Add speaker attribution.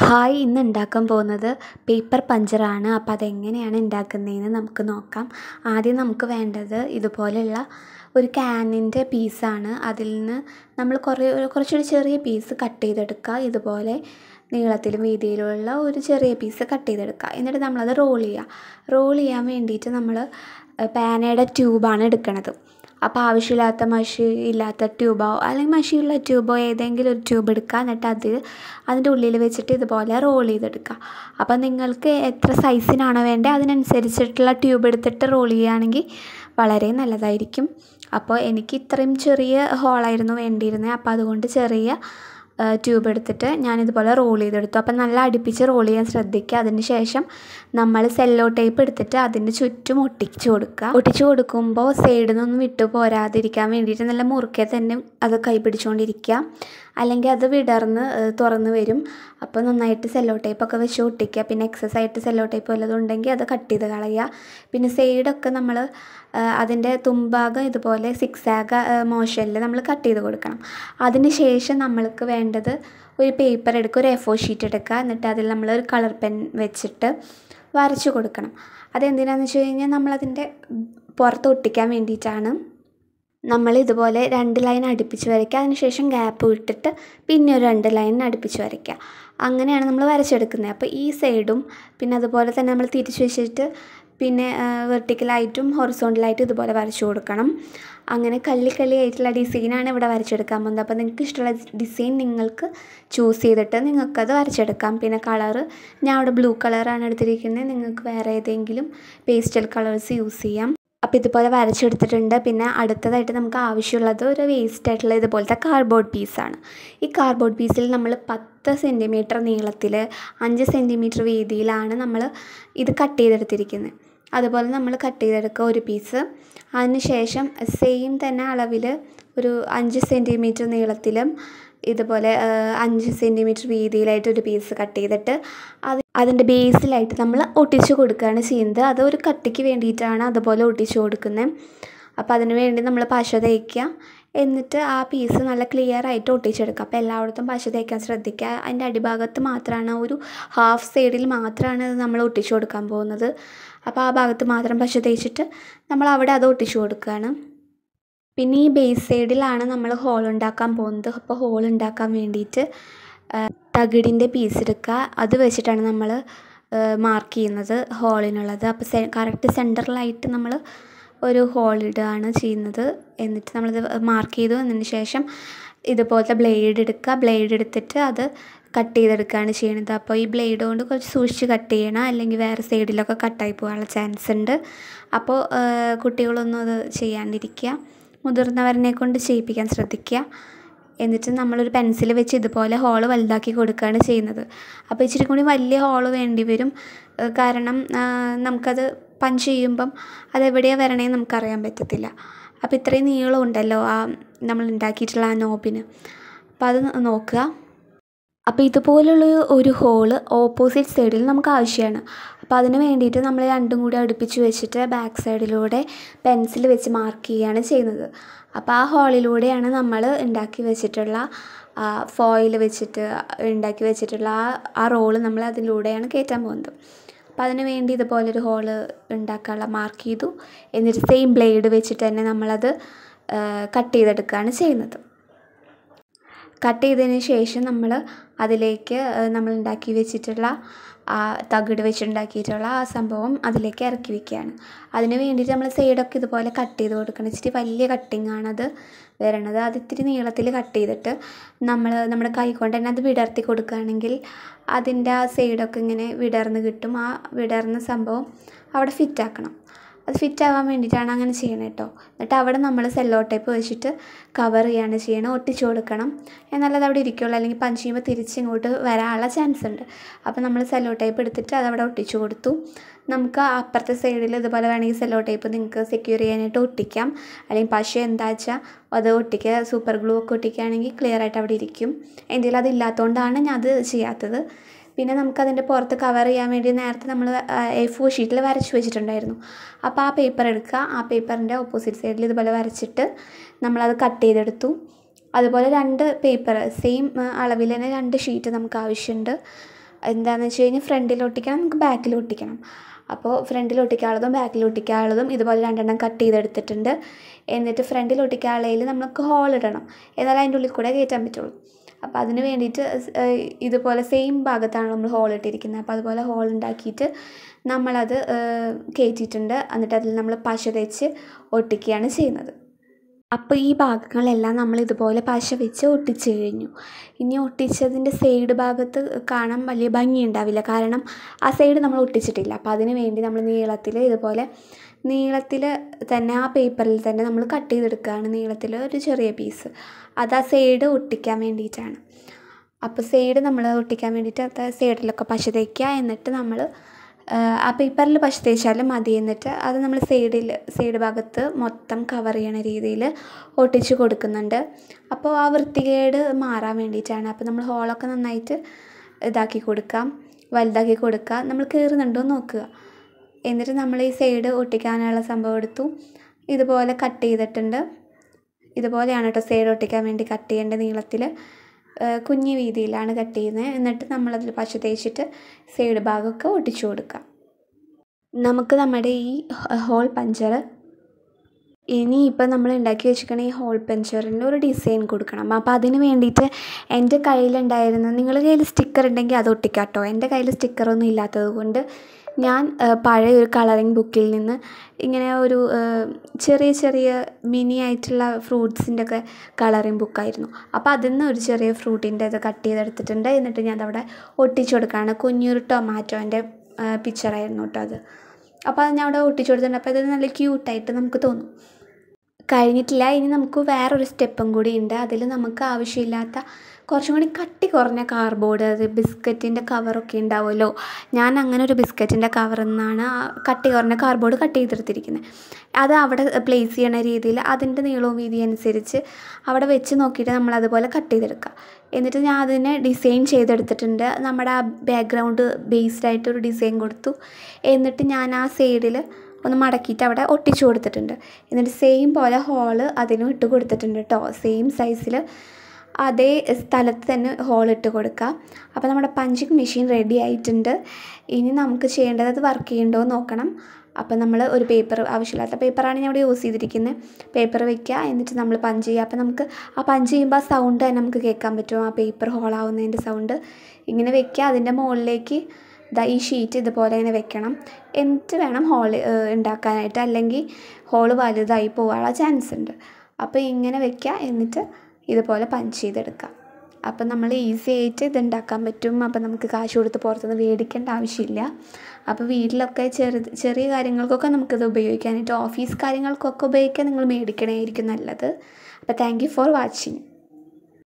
Speaker 1: hi ഇന്ന് ഉണ്ടാക്കാൻ പോകുന്നത് പേപ്പർ പഞ്ചറാണ് അപ്പം അതെങ്ങനെയാണ് ഉണ്ടാക്കുന്നതെന്ന് നമുക്ക് നോക്കാം ആദ്യം നമുക്ക് വേണ്ടത് ഇതുപോലെയുള്ള ഒരു ക്യാനിൻ്റെ പീസാണ് അതിൽ നിന്ന് നമ്മൾ കുറേ കുറച്ചൊരു ചെറിയ പീസ് കട്ട് ചെയ്തെടുക്കുക ഇതുപോലെ നീളത്തിലും വീതിയിലുമുള്ള ഒരു ചെറിയ പീസ് കട്ട് ചെയ്തെടുക്കുക എന്നിട്ട് നമ്മളത് റോൾ ചെയ്യുക റോൾ ചെയ്യാൻ വേണ്ടിയിട്ട് നമ്മൾ പാനയുടെ ട്യൂബാണ് എടുക്കുന്നത് അപ്പോൾ ആവശ്യമില്ലാത്ത മഷി ഇല്ലാത്ത ട്യൂബോ അല്ലെങ്കിൽ മഷിയുള്ള ട്യൂബോ ഏതെങ്കിലും ഒരു ട്യൂബ് എടുക്കുക എന്നിട്ട് അത് അതിൻ്റെ ഉള്ളിൽ വെച്ചിട്ട് ഇതുപോലെ റോൾ ചെയ്തെടുക്കുക അപ്പം നിങ്ങൾക്ക് എത്ര സൈസിനാണോ വേണ്ടത് അതിനനുസരിച്ചിട്ടുള്ള ട്യൂബ് എടുത്തിട്ട് റോൾ ചെയ്യുകയാണെങ്കിൽ വളരെ നല്ലതായിരിക്കും അപ്പോൾ എനിക്ക് ഇത്രയും ചെറിയ ഹോളായിരുന്നു വേണ്ടിയിരുന്നത് അപ്പോൾ അതുകൊണ്ട് ചെറിയ ട്യൂബ് എടുത്തിട്ട് ഞാനിതുപോലെ റോൾ ചെയ്തെടുത്തു അപ്പം നല്ല അടുപ്പിച്ച് റോൾ ചെയ്യാൻ ശ്രദ്ധിക്കുക അതിന് ശേഷം നമ്മൾ സെല്ലോ ടേപ്പ് എടുത്തിട്ട് അതിൻ്റെ ചുറ്റും ഒട്ടിച്ചു കൊടുക്കുക ഒട്ടിച്ചു കൊടുക്കുമ്പോൾ സൈഡിൽ നിന്നൊന്നും വിട്ടു പോരാതിരിക്കാൻ വേണ്ടിയിട്ട് നല്ല മുറുക്കെ തന്നെ അത് കൈ പിടിച്ചുകൊണ്ടിരിക്കുക അല്ലെങ്കിൽ അത് വിടർന്ന് തുറന്ന് വരും അപ്പോൾ നന്നായിട്ട് സെല്ലോ ടേപ്പൊക്കെ വെച്ച് ഒട്ടിക്കുക പിന്നെ എക്സസ് ആയിട്ട് സെല്ലോ ടേപ്പ് വല്ലതും ഉണ്ടെങ്കിൽ അത് കട്ട് ചെയ്ത് കളയുക പിന്നെ സൈഡൊക്കെ നമ്മൾ അതിൻ്റെ തുമ്പാകം ഇതുപോലെ സിക്സാഗ് മോഷനിൽ നമ്മൾ കട്ട് ചെയ്ത് കൊടുക്കണം അതിന് ശേഷം നമ്മൾക്ക് വേണ്ടത് ഒരു പേപ്പർ എടുക്കുക ഒരു എഫോ ഷീറ്റ് എടുക്കുക എന്നിട്ട് അതിൽ നമ്മൾ ഒരു കളർ പെൻ വെച്ചിട്ട് വരച്ചു കൊടുക്കണം അതെന്തിനാണെന്ന് വെച്ച് കഴിഞ്ഞാൽ നമ്മളതിൻ്റെ പുറത്ത് ഒട്ടിക്കാൻ വേണ്ടിയിട്ടാണ് നമ്മൾ ഇതുപോലെ രണ്ട് ലൈൻ അടുപ്പിച്ച് വരയ്ക്കുക അതിനുശേഷം ഗ്യാപ്പ് വിട്ടിട്ട് പിന്നെ ഒരു രണ്ട് ലൈൻ അടുപ്പിച്ച് വരയ്ക്കുക അങ്ങനെയാണ് നമ്മൾ വരച്ചെടുക്കുന്നത് അപ്പോൾ ഈ സൈഡും പിന്നെ അതുപോലെ തന്നെ നമ്മൾ തിരിച്ച് വെച്ചിട്ട് പിന്നെ വെർട്ടിക്കലായിട്ടും ഹൊറിസോണ്ടലായിട്ടും ഇതുപോലെ വരച്ചു കൊടുക്കണം അങ്ങനെ കള്ളി ഡിസൈനാണ് ഇവിടെ വരച്ചെടുക്കാൻ പോകുന്നത് അപ്പോൾ നിങ്ങൾക്ക് ഇഷ്ടമുള്ള ഡിസൈൻ നിങ്ങൾക്ക് ചൂസ് ചെയ്തിട്ട് നിങ്ങൾക്കത് വരച്ചെടുക്കാം പിന്നെ കളറ് ഞാൻ അവിടെ ബ്ലൂ കളറാണ് എടുത്തിരിക്കുന്നത് നിങ്ങൾക്ക് വേറെ ഏതെങ്കിലും പേസ്റ്റൽ കളേഴ്സ് യൂസ് ചെയ്യാം അപ്പോൾ ഇതുപോലെ വരച്ചെടുത്തിട്ടുണ്ട് പിന്നെ അടുത്തതായിട്ട് നമുക്ക് ആവശ്യമുള്ളത് ഒരു വേസ്റ്റ് ആയിട്ടുള്ള ഇതുപോലത്തെ കാർഡ്ബോർഡ് പീസാണ് ഈ കാർഡ്ബോർഡ് പീസിൽ നമ്മൾ പത്ത് സെൻറ്റിമീറ്റർ നീളത്തിൽ അഞ്ച് സെൻറ്റിമീറ്റർ വീതിയിലാണ് നമ്മൾ ഇത് കട്ട് ചെയ്തെടുത്തിരിക്കുന്നത് അതുപോലെ നമ്മൾ കട്ട് ചെയ്തെടുക്കുക ഒരു പീസ് അതിനുശേഷം സെയിം തന്നെ അളവിൽ ഒരു അഞ്ച് സെൻറ്റിമീറ്റർ നീളത്തിലും ഇതുപോലെ അഞ്ച് സെൻറ്റിമീറ്റർ വീതിയിലായിട്ട് ഒരു പീസ് കട്ട് ചെയ്തിട്ട് അത് അതിൻ്റെ ബേസിലായിട്ട് നമ്മൾ ഒട്ടിച്ച് കൊടുക്കുകയാണ് ചെയ്യുന്നത് അത് ഒരു കട്ടിക്ക് വേണ്ടിയിട്ടാണ് അതുപോലെ ഒട്ടിച്ച് കൊടുക്കുന്നത് അപ്പോൾ അതിന് വേണ്ടി നമ്മൾ പശ തേക്കുക എന്നിട്ട് ആ പീസ് നല്ല ക്ലിയർ ആയിട്ട് ഒട്ടിച്ചെടുക്കുക അപ്പോൾ എല്ലായിടത്തും പശ തേക്കാൻ ശ്രദ്ധിക്കുക അതിൻ്റെ അടിഭാഗത്ത് മാത്രമാണ് ഒരു ഹാഫ് സൈഡിൽ മാത്രമാണ് അത് നമ്മൾ ഒട്ടിച്ചു കൊടുക്കാൻ പോകുന്നത് അപ്പോൾ ആ ഭാഗത്ത് മാത്രം പശ തേച്ചിട്ട് നമ്മൾ അവിടെ അത് ഒട്ടിച്ചു കൊടുക്കുകയാണ് പിന്നെ ഈ ബേസ് സൈഡിലാണ് നമ്മൾ ഹോൾ ഉണ്ടാക്കാൻ പോകുന്നത് അപ്പോൾ ഹോൾ ഉണ്ടാക്കാൻ വേണ്ടിയിട്ട് തകിടിൻ്റെ പീസ് എടുക്കുക അത് വെച്ചിട്ടാണ് നമ്മൾ മാർക്ക് ചെയ്യുന്നത് ഹോളിനുള്ളത് അപ്പോൾ സെ കറക്റ്റ് സെൻറ്ററിലായിട്ട് നമ്മൾ ഒരു ഹോളിടുകയാണ് ചെയ്യുന്നത് എന്നിട്ട് നമ്മളത് മാർക്ക് ചെയ്തു എന്നതിന് ശേഷം ഇതുപോലത്തെ ബ്ലേഡ് എടുക്കുക ബ്ലേഡ് എടുത്തിട്ട് അത് കട്ട് ചെയ്തെടുക്കുകയാണ് ചെയ്യുന്നത് അപ്പോൾ ഈ ബ്ലേഡ് കൊണ്ട് കുറച്ച് സൂക്ഷിച്ച് കട്ട് ചെയ്യണം അല്ലെങ്കിൽ വേറെ സൈഡിലൊക്കെ കട്ടായി പോകാനുള്ള ചാൻസ് ഉണ്ട് അപ്പോൾ കുട്ടികളൊന്നും അത് ചെയ്യാണ്ടിരിക്കുക മുതിർന്നവരനെ കൊണ്ട് ചെയ്യിപ്പിക്കാൻ ശ്രദ്ധിക്കുക എന്നിട്ട് നമ്മളൊരു പെൻസിൽ വെച്ച് ഇതുപോലെ ഹോൾ വലുതാക്കി കൊടുക്കുകയാണ് ചെയ്യുന്നത് അപ്പോൾ ഇച്ചിരി കൂടി വലിയ ഹോൾ വേണ്ടി വരും കാരണം നമുക്കത് പഞ്ച് ചെയ്യുമ്പം അതെവിടെയാണ് വരണേ നമുക്കറിയാൻ പറ്റത്തില്ല അപ്പോൾ ഇത്രയും നീളം ഉണ്ടല്ലോ ആ നമ്മൾ ഉണ്ടാക്കിയിട്ടുള്ള ആ നോബിന് അപ്പോൾ അത് നോക്കുക അപ്പോൾ ഇതുപോലുള്ള ഒരു ഹോള് ഓപ്പോസിറ്റ് സൈഡിൽ നമുക്ക് ആവശ്യമാണ് അപ്പോൾ അതിന് വേണ്ടിയിട്ട് നമ്മൾ രണ്ടും കൂടി അടുപ്പിച്ച് വെച്ചിട്ട് ബാക്ക് സൈഡിലൂടെ പെൻസിൽ വെച്ച് മാർക്ക് ചെയ്യുകയാണ് ചെയ്യുന്നത് അപ്പോൾ ആ ഹോളിലൂടെയാണ് നമ്മൾ ഉണ്ടാക്കി വെച്ചിട്ടുള്ള ഫോയിൽ വെച്ചിട്ട് ഉണ്ടാക്കി വെച്ചിട്ടുള്ള ആ ആ റോള് നമ്മൾ അതിലൂടെയാണ് കയറ്റാൻ പോകുന്നത് അപ്പോൾ അതിന് വേണ്ടി ഇതുപോലൊരു ഹോള് ഉണ്ടാക്കാനുള്ള മാർക്ക് ചെയ്തു എന്നിട്ട് സെയിം ബ്ലേഡ് വെച്ചിട്ട് തന്നെ നമ്മളത് കട്ട് ചെയ്തെടുക്കുകയാണ് ചെയ്യുന്നത് കട്ട് ചെയ്തതിന് ശേഷം നമ്മൾ അതിലേക്ക് നമ്മൾ ഉണ്ടാക്കി വെച്ചിട്ടുള്ള ആ തകിട് വെച്ചുണ്ടാക്കിയിട്ടുള്ള ആ സംഭവം അതിലേക്ക് ഇറക്കി വയ്ക്കുകയാണ് അതിന് വേണ്ടിയിട്ട് നമ്മൾ സൈഡൊക്കെ ഇതുപോലെ കട്ട് ചെയ്ത് കൊടുക്കണം ഇച്ചിരി വലിയ ആണത് വരണത് അത് ഇത്തിരി നീളത്തിൽ കട്ട് ചെയ്തിട്ട് നമ്മൾ നമ്മുടെ കൈ കൊണ്ട് തന്നെ അത് വിടർത്തി കൊടുക്കുകയാണെങ്കിൽ അതിൻ്റെ ആ സൈഡൊക്കെ ഇങ്ങനെ വിടർന്ന് കിട്ടും ആ വിടർന്ന സംഭവം അവിടെ ഫിറ്റാക്കണം അത് ഫിറ്റ് ആവാൻ വേണ്ടിയിട്ടാണ് അങ്ങനെ ചെയ്യണത് കേട്ടോ എന്നിട്ട് അവിടെ നമ്മൾ സെല്ലോ ടേപ്പ് വെച്ചിട്ട് കവർ ചെയ്യാണ് ചെയ്യണം ഒട്ടിച്ചു കൊടുക്കണം എന്നാലത് അവിടെ ഇരിക്കുള്ളൂ അല്ലെങ്കിൽ പഞ്ച് ചെയ്യുമ്പോൾ ഇങ്ങോട്ട് വരാനുള്ള ചാൻസ് ഉണ്ട് അപ്പോൾ നമ്മൾ സെല്ലോ ടേപ്പ് എടുത്തിട്ട് അതവിടെ ഒട്ടിച്ചു കൊടുത്തു നമുക്ക് അപ്പുറത്തെ സൈഡിൽ ഇതുപോലെ വേണമെങ്കിൽ സെല്ലോ ടേപ്പ് നിങ്ങൾക്ക് സെക്യൂർ ചെയ്യാനായിട്ട് ഒട്ടിക്കാം അല്ലെങ്കിൽ പശു എന്താ വെച്ചാൽ അത് ഒട്ടിക്കുക സൂപ്പർ ഗ്ലൂ ഒക്കെ ഒട്ടിക്കുകയാണെങ്കിൽ ക്ലിയർ ആയിട്ട് അവിടെ ഇരിക്കും എന്തെങ്കിലും അതില്ലാത്തതുകൊണ്ടാണ് ഞാൻ അത് ചെയ്യാത്തത് പിന്നെ നമുക്കതിൻ്റെ പുറത്ത് കവർ ചെയ്യാൻ വേണ്ടി നേരത്തെ നമ്മൾ എ ഫോർ ഷീറ്റിൽ വരച്ച് വെച്ചിട്ടുണ്ടായിരുന്നു അപ്പോൾ ആ പേപ്പർ എടുക്കുക ആ പേപ്പറിൻ്റെ ഓപ്പോസിറ്റ് സൈഡിൽ ഇതുപോലെ വരച്ചിട്ട് നമ്മളത് കട്ട് ചെയ്തെടുത്തു അതുപോലെ രണ്ട് പേപ്പർ സെയിം അളവിൽ തന്നെ രണ്ട് ഷീറ്റ് നമുക്ക് ആവശ്യമുണ്ട് എന്താണെന്ന് വെച്ച് കഴിഞ്ഞാൽ ഫ്രണ്ടിൽ ഒട്ടിക്കണം നമുക്ക് ബാക്കിൽ ഒട്ടിക്കണം അപ്പോൾ ഫ്രണ്ടിൽ ഒട്ടിക്കാനുള്ളതും ബാക്കിൽ ഒട്ടിക്കാനുള്ളതും ഇതുപോലെ രണ്ടെണ്ണം കട്ട് ചെയ്തെടുത്തിട്ടുണ്ട് എന്നിട്ട് ഫ്രണ്ടിൽ ഒട്ടിക്കാനുള്ളതിൽ നമുക്ക് ഹോൾ ഇടണം എന്നാലും അതിൻ്റെ ഉള്ളിൽ കൂടെ കയറ്റാൻ പറ്റുള്ളൂ അപ്പോൾ അതിന് വേണ്ടിയിട്ട് ഇതുപോലെ സെയിം ഭാഗത്താണ് നമ്മൾ ഹോൾ ഇട്ടിരിക്കുന്നത് അപ്പോൾ അതുപോലെ ഹോൾ ഉണ്ടാക്കിയിട്ട് നമ്മളത് കയറ്റിയിട്ടുണ്ട് എന്നിട്ട് അതിൽ നമ്മൾ പശ വെച്ച് ഒട്ടിക്കുകയാണ് ചെയ്യുന്നത് അപ്പോൾ ഈ ഭാഗങ്ങളെല്ലാം നമ്മൾ ഇതുപോലെ പശ വെച്ച് ഒട്ടിച്ചു കഴിഞ്ഞു ഇനി ഒട്ടിച്ചതിൻ്റെ സൈഡ് ഭാഗത്ത് കാണാൻ വലിയ ഭംഗി ഉണ്ടാവില്ല കാരണം ആ സൈഡ് നമ്മൾ ഒട്ടിച്ചിട്ടില്ല അപ്പോൾ അതിന് വേണ്ടി നമ്മൾ നീളത്തിൽ ഇതുപോലെ നീളത്തിൽ തന്നെ ആ പേപ്പറിൽ തന്നെ നമ്മൾ കട്ട് ചെയ്തെടുക്കുകയാണ് നീളത്തിൽ ഒരു ചെറിയ പീസ് അത് ആ സൈഡ് ഒട്ടിക്കാൻ വേണ്ടിയിട്ടാണ് അപ്പോൾ സൈഡ് നമ്മൾ ഒട്ടിക്കാൻ വേണ്ടിയിട്ട് അത് സൈഡിലൊക്കെ പശ തേക്കുക എന്നിട്ട് നമ്മൾ ആ പേപ്പറിൽ പശ തേച്ചാലും മതി എന്നിട്ട് അത് നമ്മൾ സൈഡിൽ സൈഡ് ഭാഗത്ത് മൊത്തം കവർ ചെയ്യണ രീതിയിൽ ഒട്ടിച്ച് കൊടുക്കുന്നുണ്ട് അപ്പോൾ ആ വൃത്തികേട് മാറാൻ വേണ്ടിയിട്ടാണ് അപ്പോൾ നമ്മൾ ഹോളൊക്കെ നന്നായിട്ട് ഇതാക്കി കൊടുക്കാം വലുതാക്കി കൊടുക്കുക നമ്മൾ കയറുന്നുണ്ടോ നോക്കുക എന്നിട്ട് നമ്മൾ ഈ സൈഡ് ഒട്ടിക്കാനുള്ള സംഭവം എടുത്തു ഇതുപോലെ കട്ട് ചെയ്തിട്ടുണ്ട് ഇതുപോലെയാണ് കേട്ടോ സൈഡ് ഒട്ടിക്കാൻ വേണ്ടി കട്ട് ചെയ്യേണ്ട നീളത്തിൽ കുഞ്ഞു വീതിയിലാണ് കട്ട് ചെയ്യുന്നത് എന്നിട്ട് നമ്മളതിൽ പശ തേച്ചിട്ട് സൈഡ് ഭാഗമൊക്കെ ഒട്ടിച്ചു കൊടുക്കാം നമുക്ക് നമ്മുടെ ഈ ഹോൾ പഞ്ചർ ഇനി ഇപ്പം നമ്മൾ ഉണ്ടാക്കി വെച്ചിരിക്കണ ഈ ഹോൾ പഞ്ചറിൻ്റെ ഒരു ഡിസൈൻ കൊടുക്കണം അപ്പോൾ അതിന് വേണ്ടിയിട്ട് എൻ്റെ കയ്യിലുണ്ടായിരുന്ന നിങ്ങളുടെ കയ്യിൽ സ്റ്റിക്കർ ഉണ്ടെങ്കിൽ അത് കേട്ടോ എൻ്റെ കയ്യിൽ സ്റ്റിക്കറൊന്നും ഇല്ലാത്തത് കൊണ്ട് ഞാൻ പഴയ ഒരു കളറിങ് ബുക്കിൽ നിന്ന് ഇങ്ങനെ ഒരു ചെറിയ ചെറിയ മിനി ആയിട്ടുള്ള ഫ്രൂട്ട്സിൻ്റെ ഒക്കെ കളറിങ് ബുക്കായിരുന്നു അപ്പോൾ അതിൽ നിന്ന് ഒരു ചെറിയ ഫ്രൂട്ടിൻ്റെ ഇത് കട്ട് ചെയ്തെടുത്തിട്ടുണ്ട് എന്നിട്ട് ഞാൻ അതവിടെ ഒട്ടിച്ചു കൊടുക്കുകയാണ് കുഞ്ഞൊരു ടൊമാറ്റോൻ്റെ പിക്ചറായിരുന്നു കേട്ടോ അത് അപ്പോൾ അത് ഞാൻ അവിടെ ഒട്ടിച്ചു കൊടുത്തിട്ടുണ്ട് അപ്പോൾ അത് നല്ല ക്യൂട്ടായിട്ട് നമുക്ക് തോന്നും കഴിഞ്ഞിട്ടില്ല ഇനി നമുക്ക് വേറൊരു സ്റ്റെപ്പും കൂടി ഉണ്ട് അതിൽ നമുക്ക് ആവശ്യമില്ലാത്ത കുറച്ചും കൂടി കട്ടി കുറഞ്ഞ കാർബോർഡ് അത് ബിസ്ക്കറ്റിൻ്റെ കവറൊക്കെ ഉണ്ടാവുമല്ലോ ഞാൻ അങ്ങനെ ഒരു ബിസ്ക്കറ്റിൻ്റെ കവറിൽ നിന്നാണ് കട്ടി കുറഞ്ഞ കാർബോർഡ് കട്ട് ചെയ്തെടുത്തിരിക്കുന്നത് അത് അവിടെ പ്ലേസ് ചെയ്യണ രീതിയിൽ അതിൻ്റെ നീളവും വീതി അനുസരിച്ച് അവിടെ വെച്ച് നോക്കിയിട്ട് നമ്മൾ അതുപോലെ കട്ട് ചെയ്തെടുക്കുക എന്നിട്ട് ഞാൻ അതിനെ ഡിസൈൻ ചെയ്തെടുത്തിട്ടുണ്ട് നമ്മുടെ ആ ബാക്ക്ഗ്രൗണ്ട് ബേസ്ഡായിട്ടൊരു ഡിസൈൻ കൊടുത്തു എന്നിട്ട് ഞാൻ ആ സൈഡിൽ ഒന്ന് മടക്കിയിട്ട് അവിടെ ഒട്ടിച്ചു കൊടുത്തിട്ടുണ്ട് എന്നിട്ട് സെയിം പോലെ ഹോള് അതിനും ഇട്ട് കൊടുത്തിട്ടുണ്ട് കേട്ടോ സെയിം സൈസിൽ അതേ സ്ഥലത്ത് തന്നെ ഹോൾ ഇട്ട് കൊടുക്കുക അപ്പോൾ നമ്മുടെ പഞ്ചിങ് മെഷീൻ റെഡി ആയിട്ടുണ്ട് ഇനി നമുക്ക് ചെയ്യേണ്ടത് അത് വർക്ക് ചെയ്യണ്ടോ നോക്കണം അപ്പോൾ നമ്മൾ ഒരു പേപ്പർ ആവശ്യമില്ലാത്ത പേപ്പറാണ് ഞാൻ ഇവിടെ യൂസ് ചെയ്തിരിക്കുന്നത് പേപ്പർ വയ്ക്കുക എന്നിട്ട് നമ്മൾ പഞ്ച് ചെയ്യുക അപ്പോൾ നമുക്ക് ആ പഞ്ച് ചെയ്യുമ്പോൾ ആ സൗണ്ട് തന്നെ നമുക്ക് കേൾക്കാൻ പറ്റും ആ പേപ്പർ ഹോളാവുന്നതിൻ്റെ സൗണ്ട് ഇങ്ങനെ വെക്കുക അതിൻ്റെ മുകളിലേക്ക് ദാ ഈ ഷീറ്റ് ഇതുപോലെ തന്നെ വെക്കണം എന്നിട്ട് വേണം ഹോൾ ഉണ്ടാക്കാനായിട്ട് അല്ലെങ്കിൽ ഹോൾ വലുതായി പോകാനുള്ള ചാൻസ് ഉണ്ട് അപ്പോൾ ഇങ്ങനെ വെക്കുക എന്നിട്ട് ഇതുപോലെ പഞ്ച് ചെയ്തെടുക്കുക അപ്പം നമ്മൾ ഈസി ആയിട്ട് ഇത് ഉണ്ടാക്കാൻ പറ്റും അപ്പം നമുക്ക് കാശ് കൊടുത്ത് പുറത്തുനിന്ന് മേടിക്കേണ്ട ആവശ്യമില്ല അപ്പോൾ വീട്ടിലൊക്കെ ചെറു ചെറിയ കാര്യങ്ങൾക്കൊക്കെ നമുക്കിത് ഉപയോഗിക്കാനായിട്ട് ഓഫീസ് കാര്യങ്ങൾക്കൊക്കെ ഉപയോഗിക്കാൻ നിങ്ങൾ മേടിക്കണമായിരിക്കും നല്ലത് അപ്പോൾ താങ്ക് ഫോർ വാച്ചിങ്